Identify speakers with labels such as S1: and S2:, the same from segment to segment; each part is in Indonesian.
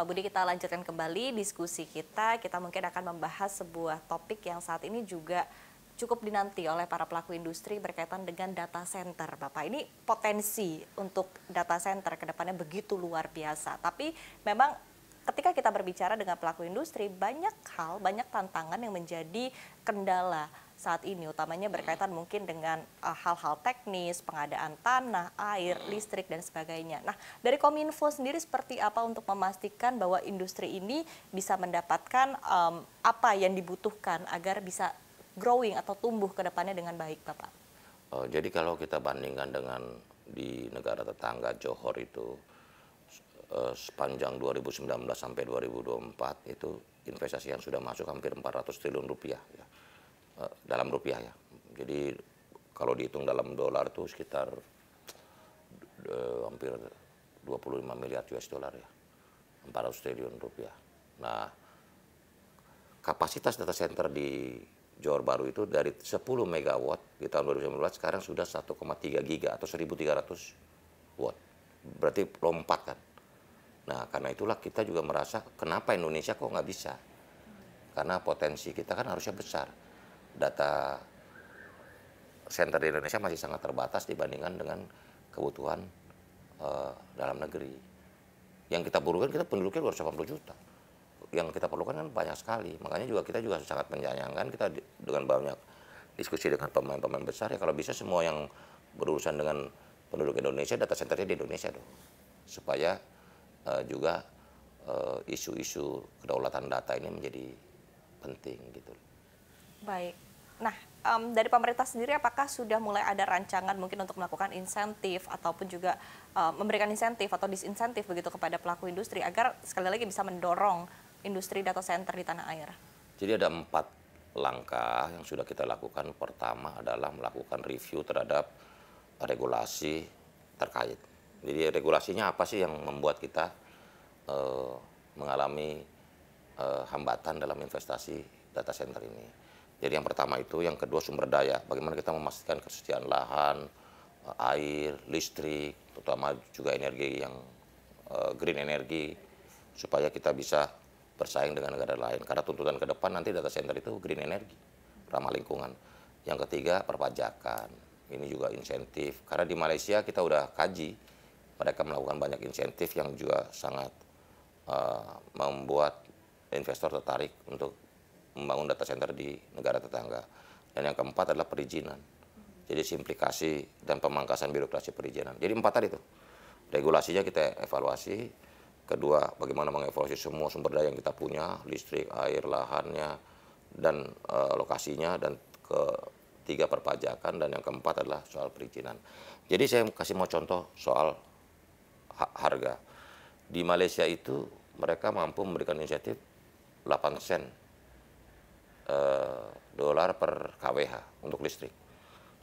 S1: Pak Budi kita lanjutkan kembali diskusi kita. Kita mungkin akan membahas sebuah topik yang saat ini juga cukup dinanti oleh para pelaku industri berkaitan dengan data center. Bapak, ini potensi untuk data center kedepannya begitu luar biasa. Tapi memang ketika kita berbicara dengan pelaku industri, banyak hal, banyak tantangan yang menjadi kendala saat ini, utamanya berkaitan mungkin dengan eh, hal-hal uh, teknis, pengadaan tanah, air, listrik, dan sebagainya. Nah, dari Kominfo sendiri seperti apa untuk memastikan bahwa industri ini bisa mendapatkan um, apa yang dibutuhkan agar bisa growing atau tumbuh ke depannya dengan baik, Bapak?
S2: Uh, jadi kalau kita bandingkan dengan di negara tetangga Johor itu, eh, sepanjang 2019 sampai 2024 itu investasi yang sudah masuk hampir 400 triliun rupiah. Ya. Eh, dalam rupiah ya. Jadi kalau dihitung dalam dolar tuh sekitar uh, hampir 25 miliar US dollar ya. 400 triliun rupiah. Nah, kapasitas data center di Johor Baru itu dari 10 megawatt di tahun 2019 sekarang sudah 1,3 giga atau 1300 watt. Berarti lompat kan. Nah, karena itulah kita juga merasa kenapa Indonesia kok nggak bisa? Karena potensi kita kan harusnya besar data center di Indonesia masih sangat terbatas dibandingkan dengan kebutuhan uh, dalam negeri. Yang kita perlukan kita penduduknya 280 juta. Yang kita perlukan kan banyak sekali. Makanya juga kita juga sangat menyayangkan kita di, dengan banyak diskusi dengan pemain-pemain besar ya kalau bisa semua yang berurusan dengan penduduk Indonesia data centernya di Indonesia dong. Supaya uh, juga eh, isu-isu uh, kedaulatan data ini menjadi penting gitu loh.
S1: Baik. Nah, um, dari pemerintah sendiri apakah sudah mulai ada rancangan mungkin untuk melakukan insentif ataupun juga um, memberikan insentif atau disinsentif begitu kepada pelaku industri agar sekali lagi bisa mendorong industri data center di tanah air?
S2: Jadi ada empat langkah yang sudah kita lakukan. Pertama adalah melakukan review terhadap regulasi terkait. Jadi regulasinya apa sih yang membuat kita uh, mengalami uh, hambatan dalam investasi data center ini? Jadi yang pertama itu, yang kedua sumber daya. Bagaimana kita memastikan ketersediaan lahan, air, listrik, terutama juga energi yang uh, green energy, supaya kita bisa bersaing dengan negara lain. Karena tuntutan ke depan nanti data center itu green energy, ramah lingkungan. Yang ketiga perpajakan, ini juga insentif. Karena di Malaysia kita udah kaji, mereka melakukan banyak insentif yang juga sangat uh, membuat investor tertarik untuk membangun data center di negara tetangga. Dan yang keempat adalah perizinan. Jadi simplikasi dan pemangkasan birokrasi perizinan. Jadi empat tadi itu. Regulasinya kita evaluasi. Kedua, bagaimana mengevaluasi semua sumber daya yang kita punya, listrik, air, lahannya, dan e, lokasinya. Dan ketiga perpajakan dan yang keempat adalah soal perizinan. Jadi saya kasih mau contoh soal ha harga. Di Malaysia itu mereka mampu memberikan inisiatif 8 sen Eh, dolar per kWh untuk listrik.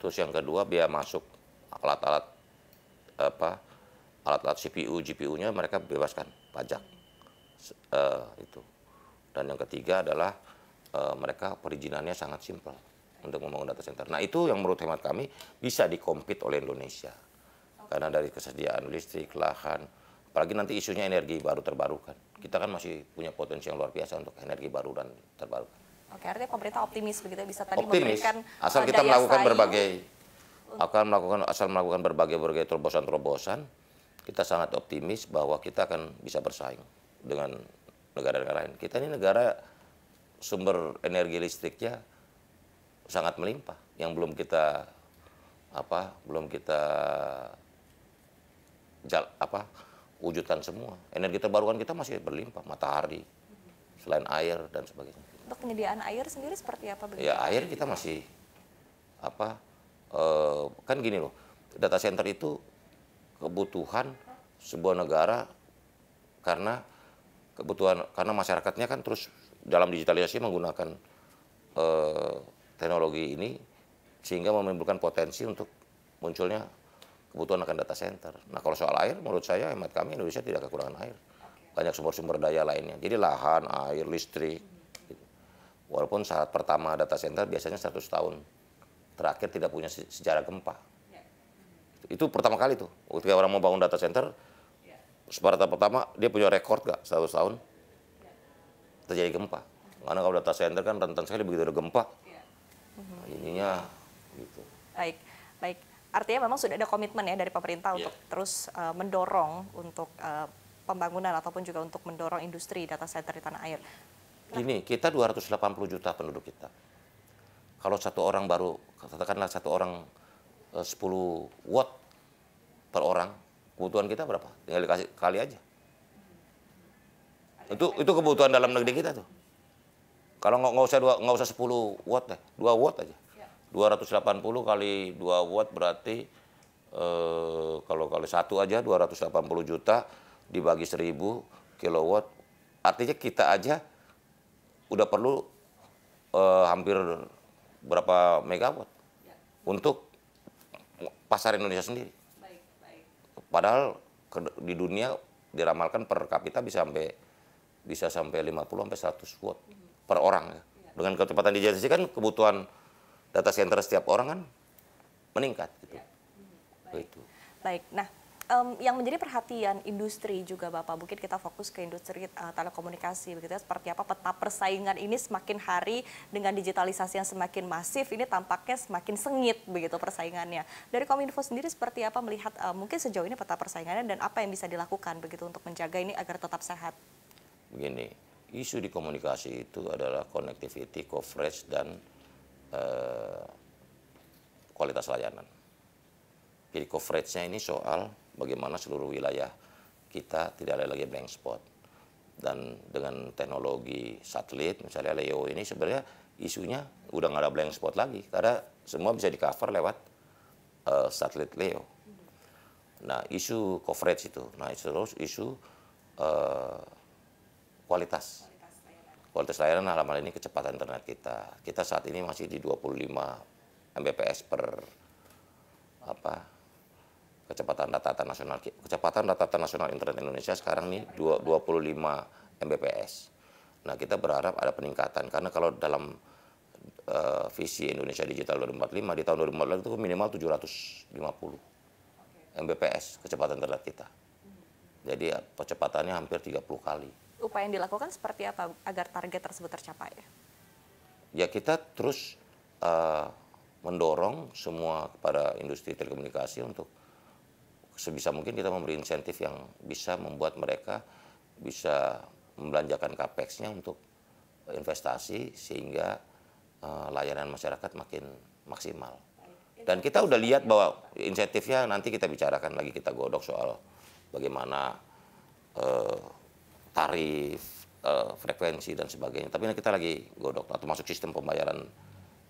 S2: Terus yang kedua biaya masuk alat-alat apa alat-alat CPU, GPU-nya mereka bebaskan pajak e, itu. Dan yang ketiga adalah e, mereka perizinannya sangat simpel untuk membangun data center. Nah itu yang menurut hemat kami bisa dikompet oleh Indonesia karena dari kesediaan listrik, lahan, apalagi nanti isunya energi baru terbarukan. Kita kan masih punya potensi yang luar biasa untuk energi baru dan terbarukan.
S1: Oke, artinya pemerintah optimis begitu ya, bisa tadi optimis, memberikan asal eh, kita melakukan berbagai
S2: akan melakukan asal melakukan berbagai berbagai terobosan-terobosan, kita sangat optimis bahwa kita akan bisa bersaing dengan negara-negara lain. Kita ini negara sumber energi listriknya sangat melimpah yang belum kita apa belum kita jal, apa wujudkan semua energi terbarukan kita masih berlimpah matahari selain air dan sebagainya
S1: untuk penyediaan air sendiri seperti apa? Beli? Ya
S2: air kita masih apa eh, kan gini loh data center itu kebutuhan sebuah negara karena kebutuhan karena masyarakatnya kan terus dalam digitalisasi menggunakan eh, teknologi ini sehingga menimbulkan potensi untuk munculnya kebutuhan akan data center. Nah kalau soal air menurut saya hemat kami Indonesia tidak kekurangan air. Banyak sumber-sumber daya lainnya. Jadi lahan, air, listrik, Walaupun saat pertama data center biasanya 100 tahun terakhir tidak punya sejarah gempa. Ya. Itu pertama kali tuh. Ketika orang mau bangun data center, ya. separata pertama dia punya rekor gak 100 tahun ya. terjadi gempa. Karena kalau data center kan rentan sekali begitu ada gempa, nah, ininya gitu.
S1: Baik, baik. Artinya memang sudah ada komitmen ya dari pemerintah yeah. untuk terus uh, mendorong untuk uh, pembangunan ataupun juga untuk mendorong industri data center di tanah air.
S2: Gini, kita 280 juta penduduk kita. Kalau satu orang baru, katakanlah satu orang eh, 10 watt per orang, kebutuhan kita berapa? Tinggal dikasih kali aja. Itu itu kebutuhan dalam negeri kita tuh. Kalau nggak usah dua nggak usah 10 watt deh, 2 watt aja. 280 ya. kali 2 watt berarti eh, kalau kali satu aja 280 juta dibagi 1000 kilowatt. Artinya kita aja udah perlu uh, hampir berapa megawatt ya. untuk pasar Indonesia sendiri. Baik, baik. Padahal di dunia diramalkan per kapita bisa sampai bisa sampai 50 sampai 100 watt -hmm. per orang ya. Dengan kecepatan digitalisasi kan kebutuhan data center setiap orang kan meningkat gitu. Ya. -hmm. Baik. Itu.
S1: Baik. Nah, um, yang menjadi perhatian industri juga Bapak, mungkin kita fokus ke industri uh, telekomunikasi begitu ya. seperti apa peta persaingan ini semakin hari dengan digitalisasi yang semakin masif ini tampaknya semakin sengit begitu persaingannya. Dari Kominfo sendiri seperti apa melihat uh, mungkin sejauh ini peta persaingannya dan apa yang bisa dilakukan begitu untuk menjaga ini agar tetap sehat?
S2: Begini, isu di komunikasi itu adalah connectivity, coverage dan uh, kualitas layanan. Jadi coverage-nya ini soal bagaimana seluruh wilayah kita tidak ada lagi blank spot. Dan dengan teknologi satelit, misalnya Leo ini sebenarnya isunya udah nggak ada blank spot lagi, karena semua bisa di cover lewat uh, satelit Leo. Nah, isu coverage itu, nah terus isu uh, kualitas. Kualitas layanan dalam hal ini kecepatan internet kita. Kita saat ini masih di 25 Mbps per apa kecepatan data rata nasional kecepatan rata-rata nasional internet Indonesia sekarang ini 25 Mbps. Nah, kita berharap ada peningkatan karena kalau dalam uh, visi Indonesia Digital 2045 di tahun 2045 itu minimal 750 Mbps kecepatan internet kita. Jadi percepatannya ya, hampir 30 kali.
S1: Upaya yang dilakukan seperti apa agar target tersebut tercapai?
S2: Ya kita terus uh, mendorong semua kepada industri telekomunikasi untuk sebisa mungkin kita memberi insentif yang bisa membuat mereka bisa membelanjakan capex-nya untuk investasi sehingga uh, layanan masyarakat makin maksimal. Dan kita udah lihat bahwa insentifnya nanti kita bicarakan lagi kita godok soal bagaimana uh, tarif, uh, frekuensi dan sebagainya. Tapi kita lagi godok atau masuk sistem pembayaran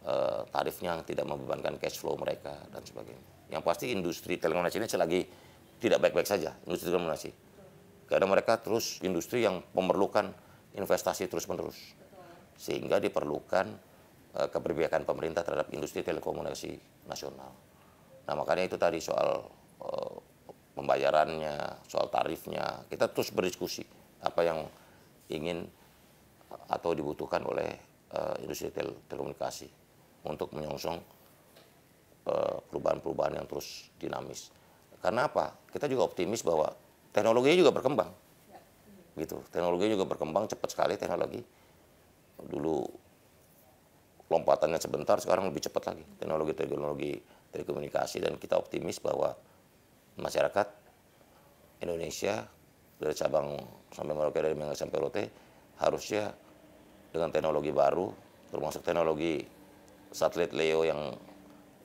S2: Eh, tarifnya yang tidak membebankan cash flow mereka dan sebagainya. Yang pasti industri telekomunikasi ini selagi tidak baik-baik saja industri telekomunikasi. Karena mereka terus industri yang memerlukan investasi terus-menerus. Sehingga diperlukan e, eh, keberpihakan pemerintah terhadap industri telekomunikasi nasional. Nah, makanya itu tadi soal e, pembayarannya, soal tarifnya, kita terus berdiskusi apa yang ingin atau dibutuhkan oleh uh, industri tel telekomunikasi untuk menyongsong eh, perubahan-perubahan yang terus dinamis. Karena apa? Kita juga optimis bahwa teknologinya juga berkembang. Gitu. Teknologi juga berkembang cepat sekali teknologi. Dulu lompatannya sebentar, sekarang lebih cepat lagi. Teknologi-teknologi telekomunikasi dan kita optimis bahwa masyarakat Indonesia dari cabang sampai Merauke dari Mangga sampai Rote harusnya dengan teknologi baru termasuk teknologi satelit Leo yang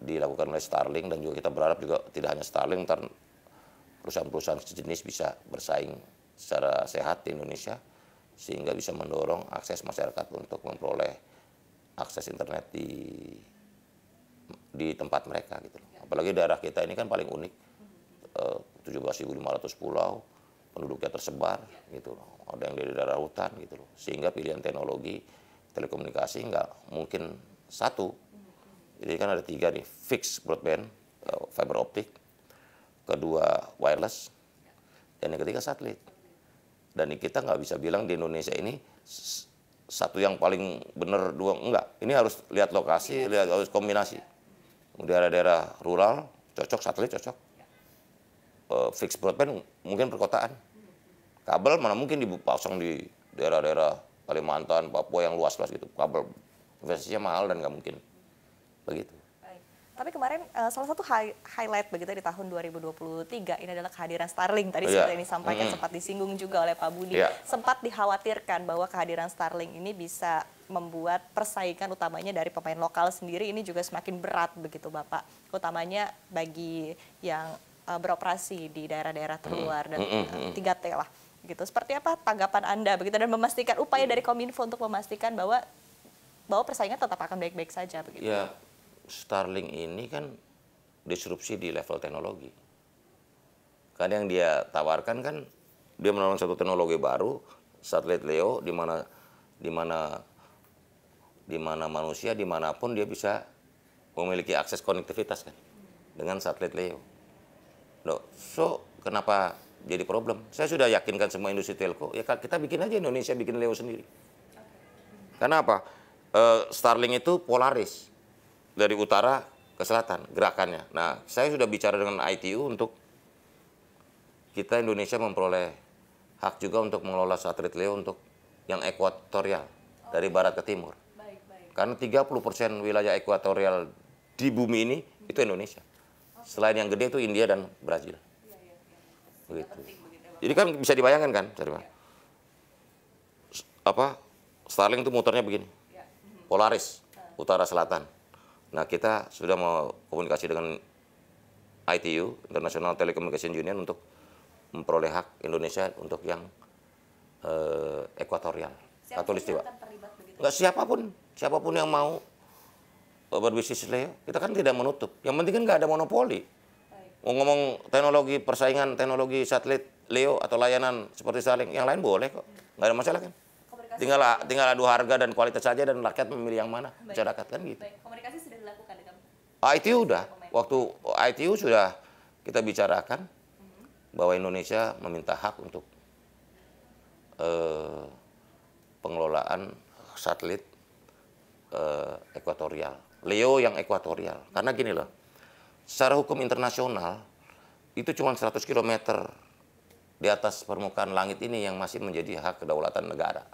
S2: dilakukan oleh Starlink dan juga kita berharap juga tidak hanya Starlink, perusahaan-perusahaan sejenis bisa bersaing secara sehat di Indonesia sehingga bisa mendorong akses masyarakat untuk memperoleh akses internet di di tempat mereka gitu. Apalagi daerah kita ini kan paling unik, eh, lima 17.500 pulau, penduduknya tersebar gitu loh. Ada yang dari daerah hutan gitu loh. Sehingga pilihan teknologi telekomunikasi nggak mungkin satu. Jadi kan ada tiga nih, fixed broadband, eh, fiber optik, kedua wireless, dan yang ketiga satelit. Dan kita nggak bisa bilang di Indonesia ini satu yang paling benar, dua enggak. Ini harus lihat lokasi, lihat harus kombinasi. di Daerah-daerah rural cocok satelit cocok, uh, eh, fixed broadband mungkin perkotaan. Kabel mana mungkin dipasang di daerah-daerah Kalimantan, Papua yang luas-luas gitu. Kabel investasinya mahal dan nggak mungkin begitu
S1: tapi kemarin uh, salah satu high, highlight begitu ya di tahun 2023 ini adalah kehadiran Starlink tadi yeah. Oh, iya. seperti ini disampaikan mm. sempat disinggung juga oleh Pak Budi yeah. sempat dikhawatirkan bahwa kehadiran Starlink ini bisa membuat persaingan utamanya dari pemain lokal sendiri ini juga semakin berat begitu Bapak utamanya bagi yang uh, beroperasi di daerah-daerah hmm. terluar mm. dan uh, hmm, 3T hmm, lah gitu. Seperti apa tanggapan Anda begitu dan memastikan upaya dari Kominfo untuk memastikan bahwa bahwa persaingan tetap akan baik-baik saja begitu.
S2: Ya, Starlink ini kan disrupsi di level teknologi. Karena yang dia tawarkan kan dia menawarkan satu teknologi baru, satelit Leo di mana di mana di mana manusia dimanapun dia bisa memiliki akses konektivitas kan dengan satelit Leo. No. So, kenapa jadi problem? Saya sudah yakinkan semua industri telco, ya kita bikin aja Indonesia bikin Leo sendiri. Karena apa? Starling eh, Starlink itu polaris dari utara ke selatan gerakannya. Nah, saya sudah bicara dengan ITU untuk kita Indonesia memperoleh hak juga untuk mengelola satelit Leo untuk yang ekuatorial oh, dari barat ke timur. Baik, baik. Karena 30% wilayah ekuatorial di bumi ini hmm. itu Indonesia. Okay. Selain yang gede itu India dan Brazil. Ya, ya, ya. Begitu. Jadi kan bisa dibayangkan kan, Ya. Apa Starlink itu motornya begini. Polaris utara selatan. Nah kita sudah mau komunikasi dengan ITU International Telecommunication Union untuk memperoleh hak Indonesia untuk yang eh, ekuatorial Siapa katulistiwa. Enggak siapapun, siapapun yang mau eh, berbisnis Leo, kita kan tidak menutup. Yang penting kan nggak ada monopoli. Mau ngomong teknologi persaingan teknologi satelit Leo atau layanan seperti saling yang lain boleh kok, nggak ada masalah kan tinggal tinggal adu harga dan kualitas saja dan rakyat memilih yang mana baik. masyarakat kan gitu. Baik.
S1: Komunikasi sudah dilakukan dengan
S2: ITU sudah. Oh, Waktu ITU sudah kita bicarakan bahwa Indonesia meminta hak untuk eh, pengelolaan satelit eh, ekuatorial. Leo yang ekuatorial. Karena gini loh, secara hukum internasional itu cuma 100 km di atas permukaan langit ini yang masih menjadi hak kedaulatan negara.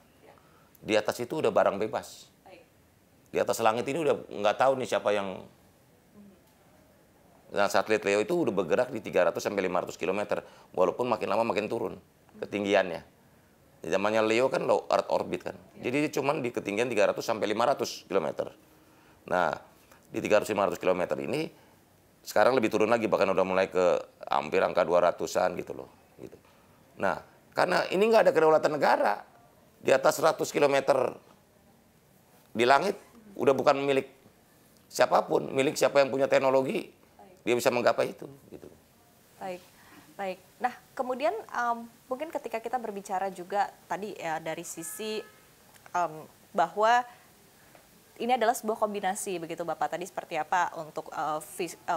S2: Di atas itu udah barang bebas. Di atas langit ini udah nggak tahu nih siapa yang hmm. Nah, satelit Leo itu udah bergerak di 300 sampai 500 km, walaupun makin lama makin turun hmm. ketinggiannya. Di Zamannya Leo kan low Earth orbit kan. Ya. Jadi dia cuma di ketinggian 300 sampai 500 km. Nah, di 300 500 km ini sekarang lebih turun lagi bahkan udah mulai ke hampir angka 200-an gitu loh, gitu. Nah, karena ini nggak ada kedaulatan negara, di atas 100 km di langit udah bukan milik siapapun, milik siapa yang punya teknologi, dia bisa menggapai itu. Gitu.
S1: Baik, baik. Nah, kemudian um, mungkin ketika kita berbicara juga tadi ya dari sisi um, bahwa ini adalah sebuah kombinasi begitu Bapak tadi seperti apa untuk uh,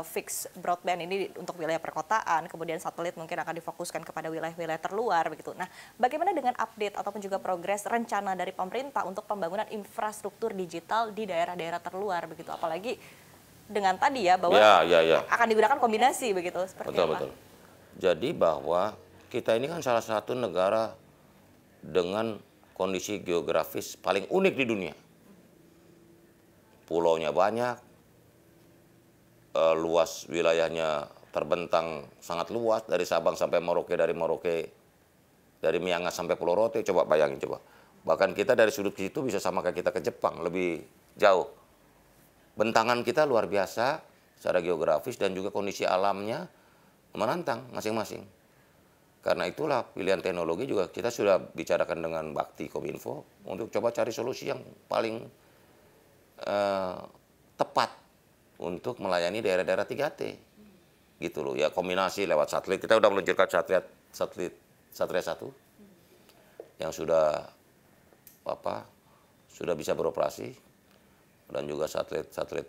S1: fix, broadband ini untuk wilayah perkotaan, kemudian satelit mungkin akan difokuskan kepada wilayah-wilayah terluar begitu. Nah, bagaimana dengan update ataupun juga progres rencana dari pemerintah untuk pembangunan infrastruktur digital di daerah-daerah terluar begitu, apalagi dengan tadi ya bahwa ya, ya, ya. akan digunakan kombinasi begitu seperti betul, apa? Betul.
S2: Jadi bahwa kita ini kan salah satu negara dengan kondisi geografis paling unik di dunia pulaunya banyak, uh, luas wilayahnya terbentang sangat luas dari Sabang sampai Merauke, dari Merauke, dari Miangas sampai Pulau Rote. Coba bayangin coba. Bahkan kita dari sudut situ bisa sama kayak kita ke Jepang, lebih jauh. Bentangan kita luar biasa secara geografis dan juga kondisi alamnya menantang masing-masing. Karena itulah pilihan teknologi juga kita sudah bicarakan dengan Bakti Kominfo untuk coba cari solusi yang paling Eh, tepat untuk melayani daerah-daerah 3T. Gitu loh ya, kombinasi lewat satelit. Kita udah meluncurkan satelit satelit Satria 1 yang sudah apa? sudah bisa beroperasi dan juga satelit-satelit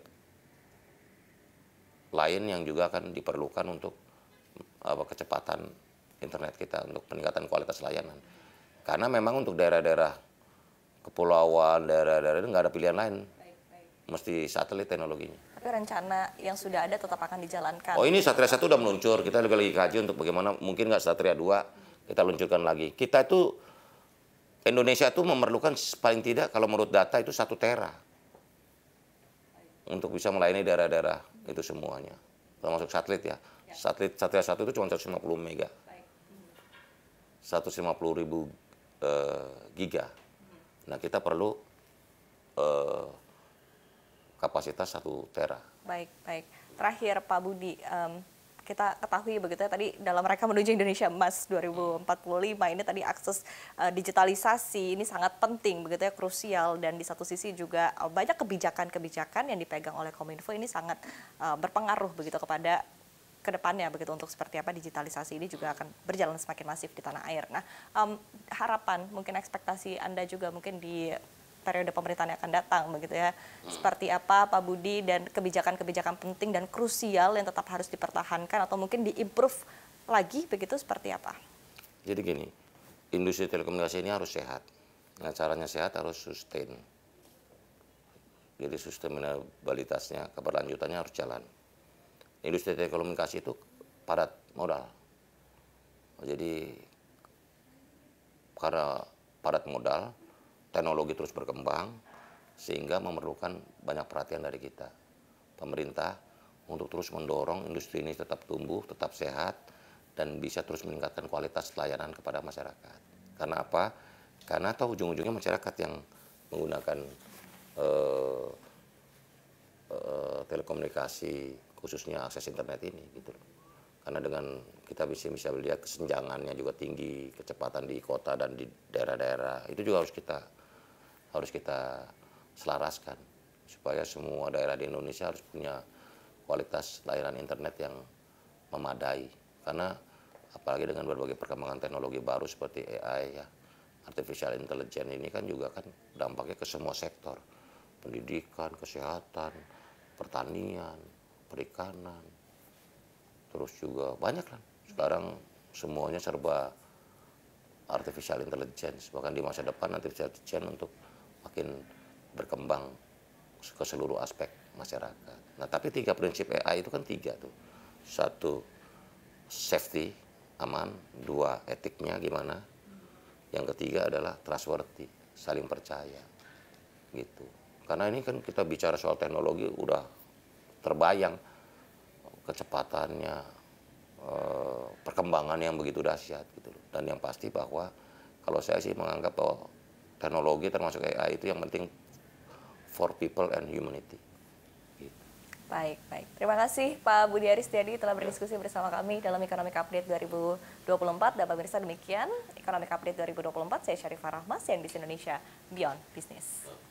S2: lain yang juga akan diperlukan untuk apa kecepatan internet kita untuk peningkatan kualitas layanan. Karena memang untuk daerah-daerah kepulauan, daerah-daerah itu nggak ada pilihan lain mesti satelit teknologinya.
S1: Tapi rencana yang sudah ada tetap akan dijalankan. Oh ini
S2: Satria satu sudah meluncur, kita lagi lagi kaji untuk bagaimana mungkin nggak Satria dua kita luncurkan lagi. Kita itu Indonesia itu memerlukan paling tidak kalau menurut data itu satu tera untuk bisa melayani daerah-daerah itu semuanya termasuk satelit ya. Satelit ya. Satelit Satria satu itu cuma 150 mega. lima 150 ribu eh, giga. Nah kita perlu eh, kapasitas satu tera.
S1: Baik, baik. Terakhir Pak Budi, um, kita ketahui begitu ya tadi dalam mereka menuju Indonesia Emas 2045 ini tadi akses uh, digitalisasi ini sangat penting begitu ya krusial dan di satu sisi juga eh, banyak kebijakan-kebijakan yang dipegang oleh Kominfo ini sangat uh, berpengaruh begitu kepada kedepannya begitu untuk seperti apa digitalisasi ini juga akan berjalan semakin masif di tanah air. Nah um, harapan mungkin ekspektasi anda juga mungkin di periode pemerintahan yang akan datang begitu ya. Hmm. Seperti apa Pak Budi dan kebijakan-kebijakan penting dan krusial yang tetap harus dipertahankan atau mungkin diimprove lagi begitu seperti apa?
S2: Jadi gini, industri telekomunikasi ini harus sehat. Nah caranya sehat harus sustain. Jadi sustainabilitasnya, keberlanjutannya harus jalan. Industri telekomunikasi itu padat modal. Jadi karena padat modal, teknologi terus berkembang sehingga memerlukan banyak perhatian dari kita pemerintah untuk terus mendorong industri ini tetap tumbuh, tetap sehat dan bisa terus meningkatkan kualitas layanan kepada masyarakat. Karena apa? Karena atau ujung-ujungnya masyarakat yang menggunakan eh, eh, telekomunikasi khususnya akses internet ini gitu Karena dengan kita bisa bisa melihat kesenjangannya juga tinggi, kecepatan di kota dan di daerah-daerah itu juga harus kita harus kita selaraskan supaya semua daerah di Indonesia harus punya kualitas layanan internet yang memadai karena apalagi dengan berbagai perkembangan teknologi baru seperti AI ya artificial intelligence ini kan juga kan dampaknya ke semua sektor pendidikan kesehatan pertanian perikanan terus juga banyak kan sekarang semuanya serba artificial intelligence bahkan di masa depan artificial intelligence untuk makin berkembang ke seluruh aspek masyarakat. Nah, tapi tiga prinsip AI itu kan tiga tuh. Satu, safety, aman. Dua, etiknya gimana. Yang ketiga adalah trustworthy, saling percaya. Gitu. Karena ini kan kita bicara soal teknologi udah terbayang kecepatannya, eh, perkembangan yang begitu dahsyat gitu Dan yang pasti bahwa kalau saya sih menganggap bahwa teknologi termasuk AI itu yang penting for people and humanity.
S1: Gitu. Baik, baik. Terima kasih Pak Budi Jadi telah berdiskusi bersama kami dalam Economic Update 2024. Dan pemirsa demikian Economic Update 2024, saya Syarifah Rahma, CNBC Indonesia, Beyond Business.